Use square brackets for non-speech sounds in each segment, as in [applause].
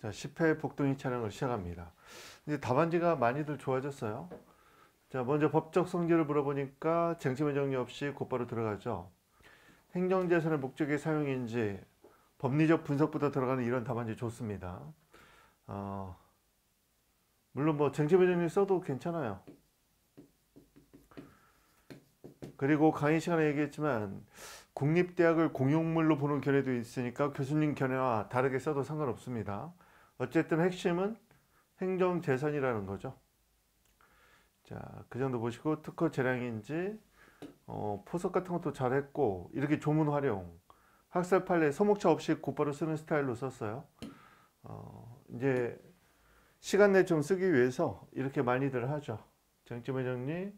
자, 10회 복동이 촬영을 시작합니다. 이제 답안지가 많이들 좋아졌어요. 자, 먼저 법적 성질을 물어보니까 쟁점의 정리 없이 곧바로 들어가죠. 행정재산의 목적의 사용인지 법리적 분석부터 들어가는 이런 답안지 좋습니다. 어, 물론 뭐 쟁점의 정리 써도 괜찮아요. 그리고 강의 시간에 얘기했지만 국립대학을 공용물로 보는 견해도 있으니까 교수님 견해와 다르게 써도 상관없습니다. 어쨌든 핵심은 행정 재산이라는 거죠. 자, 그 정도 보시고 특허 재량인지 어, 포석 같은 것도 잘했고 이렇게 조문 활용 학살 판례 소목차 없이 곧바로 쓰는 스타일로 썼어요. 어, 이제 시간 내 좀 쓰기 위해서 이렇게 많이들 하죠. 정점의 정리,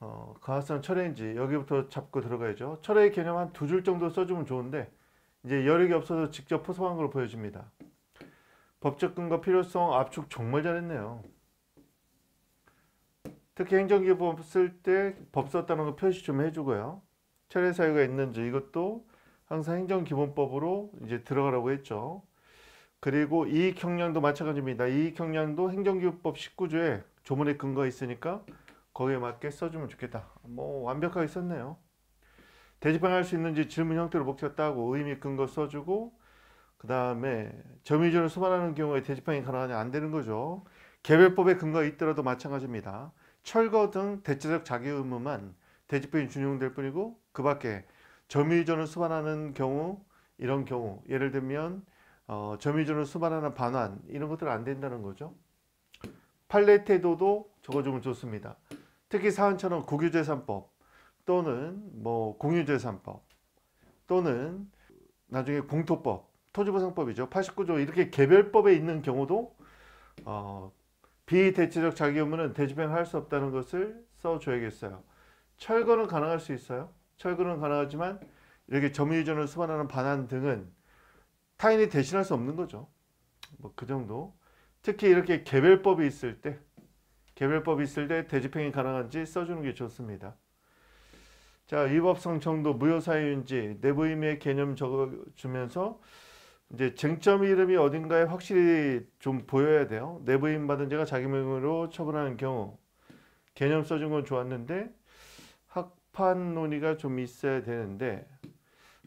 어, 강화성 철회인지 여기부터 잡고 들어가야죠. 철회의 개념 한 두 줄 정도 써주면 좋은데 이제 여력이 없어서 직접 포섭한 걸 보여집니다. 법적 근거 필요성 압축 정말 잘했네요. 특히 행정기법 쓸 때법 썼다는 거 표시 좀 해주고요. 철회 사유가 있는지 이것도 항상 행정기본법으로 이제 들어가라고 했죠. 그리고 이익형량도 마찬가지입니다. 이익형량도 행정기본법 19조에 조문에 근거 있으니까 거기에 맞게 써주면 좋겠다. 뭐 완벽하게 썼네요. 대지방할 수 있는지 질문 형태로 목표 따고 의미 근거 써주고 그 다음에 점유주을 수반하는 경우에 대지판이 가능하냐 안 되는 거죠. 개별법에 근거가 있더라도 마찬가지입니다. 철거 등 대체적 자기 의무만 대지법이 준용될 뿐이고 그 밖에 점유전을 수반하는 경우 이런 경우 예를 들면 어, 점유전을 수반하는 반환 이런 것들은 안 된다는 거죠. 판례 태도도 적어주면 좋습니다. 특히 사안처럼 국유재산법 또는 뭐 공유재산법 또는 나중에 공토법 토지보상법이죠. 89조 이렇게 개별법에 있는 경우도 어, 비대체적 자기 의무는 대집행할 수 없다는 것을 써줘야겠어요. 철거는 가능할 수 있어요. 철거는 가능하지만 이렇게 점유유전을 수반하는 반환 등은 타인이 대신할 수 없는 거죠. 뭐 그 정도. 특히 이렇게 개별법이 있을 때 개별법이 있을 때 대집행이 가능한지 써주는 게 좋습니다. 자, 위법성 정도, 무효사유인지 내부임의 개념 적어주면서 이제 쟁점 이름이 어딘가에 확실히 좀 보여야 돼요. 내부인 받은 자가 자기 명으로 처분하는 경우 개념 써준 건 좋았는데 학판 논의가 좀 있어야 되는데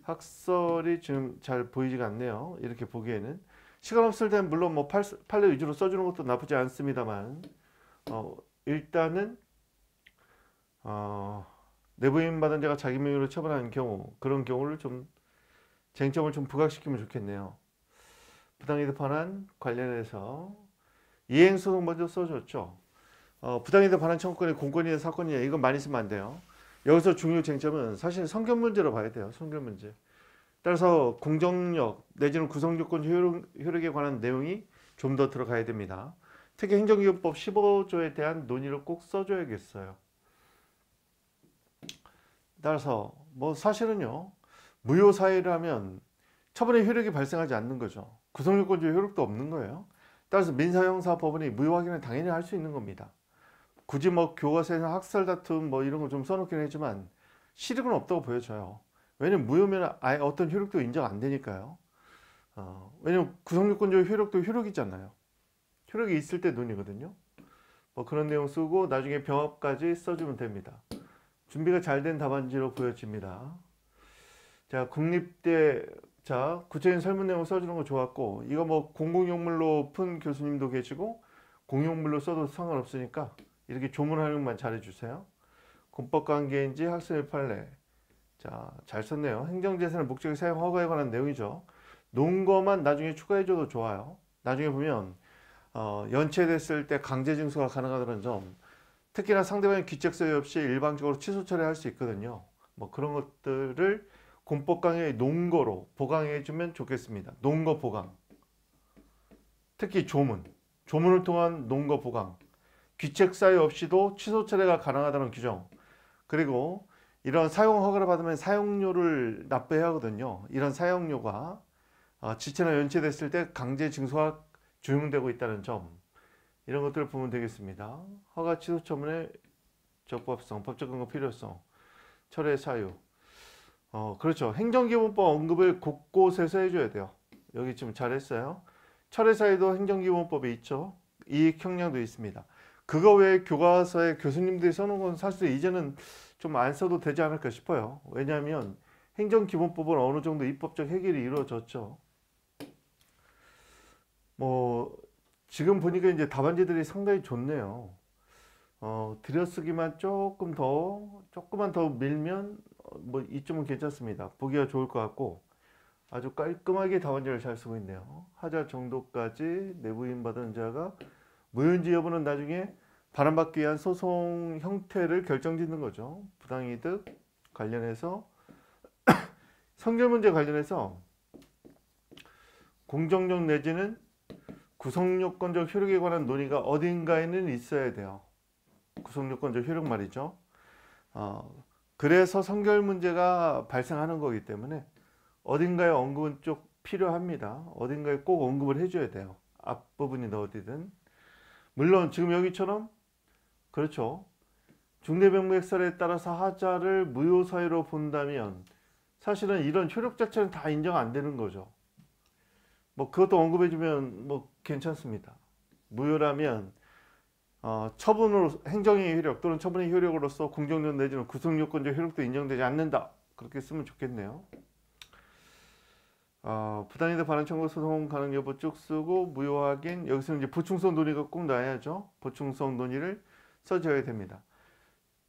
학설이 지금 잘 보이지가 않네요. 이렇게 보기에는 시간 없을 땐 물론 뭐 판례 위주로 써주는 것도 나쁘지 않습니다만 어, 일단은 어, 내부인 받은 자가 자기 명의로 처분하는 경우 그런 경우를 좀 쟁점을 좀 부각시키면 좋겠네요. 부당이득 반환 관련해서 이행소송 먼저 써줬죠. 어, 부당이득 반환 청구권이 공권이냐 사건이냐 이건 많이 쓰면 안 돼요. 여기서 중요 쟁점은 사실 성견 문제로 봐야 돼요. 성견 문제. 따라서 공정력 내지는 구성조건 효력, 에 관한 내용이 좀 더 들어가야 됩니다. 특히 행정기준법 15조에 대한 논의를 꼭 써줘야겠어요. 따라서 뭐 사실은요. 무효사유라면 처분의 효력이 발생하지 않는 거죠. 구성요건주의 효력도 없는 거예요. 따라서 민사형사법원이 무효 확인을 당연히 할 수 있는 겁니다. 굳이 뭐 교과서에서 학살 다툼 뭐 이런 걸 좀 써놓긴 했지만 실익은 없다고 보여져요. 왜냐면 무효면 아예 어떤 효력도 인정 안 되니까요. 어, 왜냐면 구성요건주의 효력도 효력이잖아요. 효력이 있을 때 논의거든요. 뭐 그런 내용 쓰고 나중에 병합까지 써주면 됩니다. 준비가 잘 된 답안지로 보여집니다. 자, 국립대 자, 구체적인 설문 내용 써주는 거 좋았고 이거 뭐 공공용물로 푼 교수님도 계시고 공용물로 써도 상관없으니까 이렇게 조문 활용만 잘해주세요. 군법관계인지 학습의 판례 자, 잘 썼네요. 행정재산을 목적에 사용 허가에 관한 내용이죠. 논거만 나중에 추가해줘도 좋아요. 나중에 보면 어, 연체됐을 때 강제 징수가 가능하다는 점 특히나 상대방의 귀책 소유 없이 일방적으로 취소 처리할 수 있거든요. 뭐 그런 것들을 공법 강의 농거로 보강해 주면 좋겠습니다. 농거 보강. 특히 조문. 조문을 통한 농거 보강. 귀책 사유 없이도 취소 처리가 가능하다는 규정. 그리고 이런 사용 허가를 받으면 사용료를 납부해야 하거든요. 이런 사용료가 어, 지체나 연체됐을 때 강제 징수가 조용되고 있다는 점. 이런 것들을 보면 되겠습니다. 허가 취소 처분의 적법성, 법적 근거 필요성, 철회 사유, 어, 그렇죠. 행정기본법 언급을 곳곳에서 해줘야 돼요. 여기 지금 잘했어요. 철회사에도 행정기본법이 있죠. 이익형량도 있습니다. 그거 외에 교과서에 교수님들이 써놓은 건 사실 이제는 좀 안 써도 되지 않을까 싶어요. 왜냐하면 행정기본법은 어느 정도 입법적 해결이 이루어졌죠. 뭐 지금 보니까 이제 답안지들이 상당히 좋네요. 어, 들여쓰기만 조금 더 조금만 더 밀면 뭐 이쯤은 괜찮습니다. 보기가 좋을 것 같고 아주 깔끔하게 다원제를 잘 쓰고 있네요. 하자 정도까지 내부인 받은 자가 무효지 여부는 나중에 바람받기 위한 소송 형태를 결정짓는 거죠. 부당이득 관련해서 [clears throat] 성질 문제 관련해서 공정력 내지는 구성요건적 효력에 관한 논의가 어딘가에는 있어야 돼요. 구성요건적 효력 말이죠. 어, 그래서 성결 문제가 발생하는 거기 때문에 어딘가에 언급은 쪽 필요합니다. 어딘가에 꼭 언급을 해줘야 돼요. 앞부분이 어디든. 물론 지금 여기처럼 그렇죠. 중대병맥설에 따라서 하자를 무효사유로 본다면 사실은 이런 효력 자체는 다 인정 안 되는 거죠. 뭐 그것도 언급해주면 뭐 괜찮습니다. 무효라면 어, 처분으로 행정의 효력 또는 처분의 효력으로서 공정력 내지는 구속요건적 효력도 인정되지 않는다. 그렇게 쓰면 좋겠네요. 어, 부당이득 반환 청구 소송 가능 여부 쭉 쓰고 무효하긴 여기서는 이제 보충성 논의가 꼭 나와야죠. 보충성 논의를 써줘야 됩니다.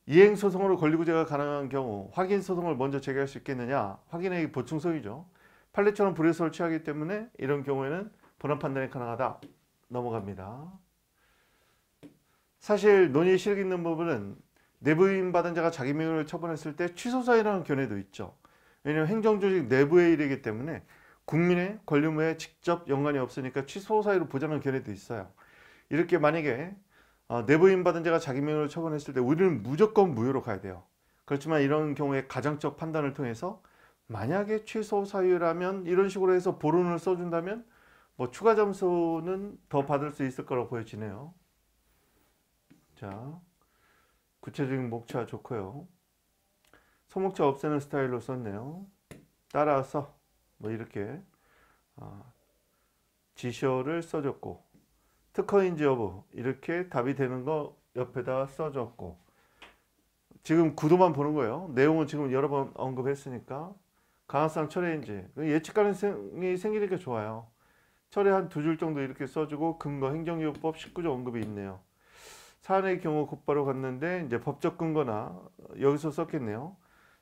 이행 소송으로 권리구제가 가능한 경우 확인 소송을 먼저 제기할 수 있겠느냐? 확인의 보충성이죠. 판례처럼 불의설을 하기 때문에 이런 경우에는 본안 판단이 가능하다. 넘어갑니다. 사실 논의 실익 있는 부분은 내부인 받은 자가 자기 명의를 처분했을 때 취소사유라는 견해도 있죠. 왜냐하면 행정조직 내부의 일이기 때문에 국민의 권리무에 직접 연관이 없으니까 취소사유로 보자는 견해도 있어요. 이렇게 만약에 어, 내부인 받은 자가 자기 명의를 처분했을 때 우리는 무조건 무효로 가야 돼요. 그렇지만 이런 경우에 가장적 판단을 통해서 만약에 취소 사유라면 이런 식으로 해서 보론을 써준다면 뭐 추가 점수는 더 받을 수 있을 거라고 보여지네요. 자, 구체적인 목차 좋고요. 소목차 없애는 스타일로 썼네요. 따라서 뭐 이렇게 어, 지시어를 써줬고 특허인지 여부 이렇게 답이 되는 거 옆에다 써줬고 지금 구도만 보는 거예요. 내용은 지금 여러 번 언급했으니까 강학상 철회인지 그 예측 가능성이 생기니까 좋아요. 철회 한 두 줄 정도 이렇게 써주고 근거 행정기법 19조 언급이 있네요. 사안의 경우 곧바로 갔는데 이제 법적 근거나 여기서 썼겠네요.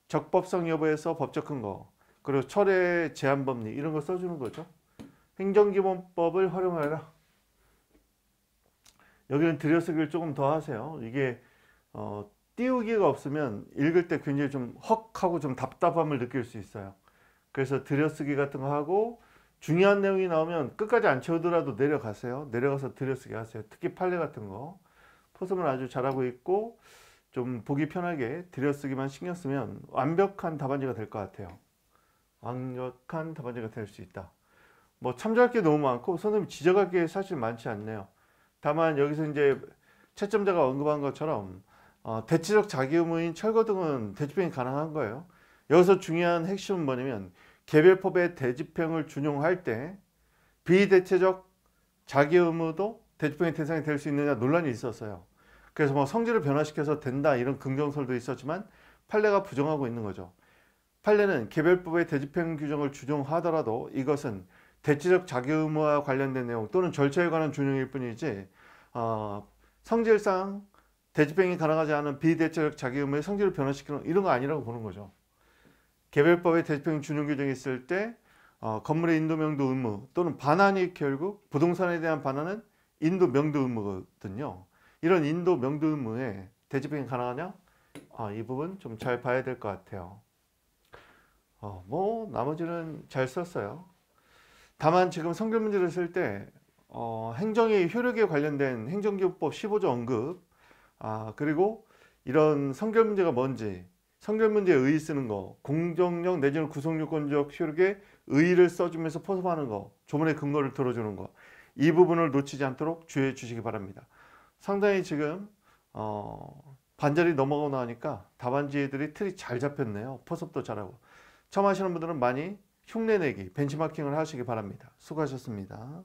적법성 여부에서 법적 근거 그리고 철회 제한 법리 이런 거 써주는 거죠. 행정기본법을 활용하라. 여기는 들여쓰기를 조금 더 하세요. 이게 어, 띄우기가 없으면 읽을 때 굉장히 좀 헉하고 좀 답답함을 느낄 수 있어요. 그래서 들여쓰기 같은 거 하고 중요한 내용이 나오면 끝까지 안 채우더라도 내려가세요. 내려가서 들여쓰기 하세요. 특히 판례 같은 거. 포섭을 아주 잘하고 있고 좀 보기 편하게 들여쓰기만 신경 쓰면 완벽한 답안지가 될 것 같아요. 완벽한 답안지가 될 수 있다. 뭐 참조할 게 너무 많고 선생님 지적할 게 사실 많지 않네요. 다만 여기서 이제 채점자가 언급한 것처럼 어, 대체적 자기의무인 철거 등은 대집행이 가능한 거예요. 여기서 중요한 핵심은 뭐냐면 개별법의 대집행을 준용할 때 비대체적 자기의무도 대집행의 대상이 될 수 있느냐 논란이 있었어요. 그래서 뭐 성질을 변화시켜서 된다 이런 긍정설도 있었지만 판례가 부정하고 있는 거죠. 판례는 개별법의 대집행 규정을 규정하더라도 이것은 대체적 자기 의무와 관련된 내용 또는 절차에 관한 준용일 뿐이지 어, 성질상 대집행이 가능하지 않은 비대체적 자기 의무의 성질을 변화시키는 이런 거 아니라고 보는 거죠. 개별법의 대집행 준용 규정이 있을 때 어, 건물의 인도 명도 의무 또는 반환이 결국 부동산에 대한 반환은 인도 명도 의무거든요. 이런 인도 명등문에 대지빙이 가능하냐? 아, 이 부분 좀 잘 봐야 될 것 같아요. 어, 뭐 나머지는 잘 썼어요. 다만 지금 성경 문제를 쓸때 어, 행정의 효력에 관련된 행정기법 15조 언급 아, 그리고 이런 성결 문제가 뭔지 성결 문제에 의의 쓰는 거 공정력 내지는 구속요건적 효력에 의의를 써주면서 포섭하는 거 조문의 근거를 들어주는 거 이 부분을 놓치지 않도록 주의해 주시기 바랍니다. 상당히 지금 어, 반절이 넘어가고 나니까 다반지들이 틀이 잘 잡혔네요. 포섭도 잘하고. 처음 하시는 분들은 많이 흉내내기, 벤치마킹을 하시기 바랍니다. 수고하셨습니다.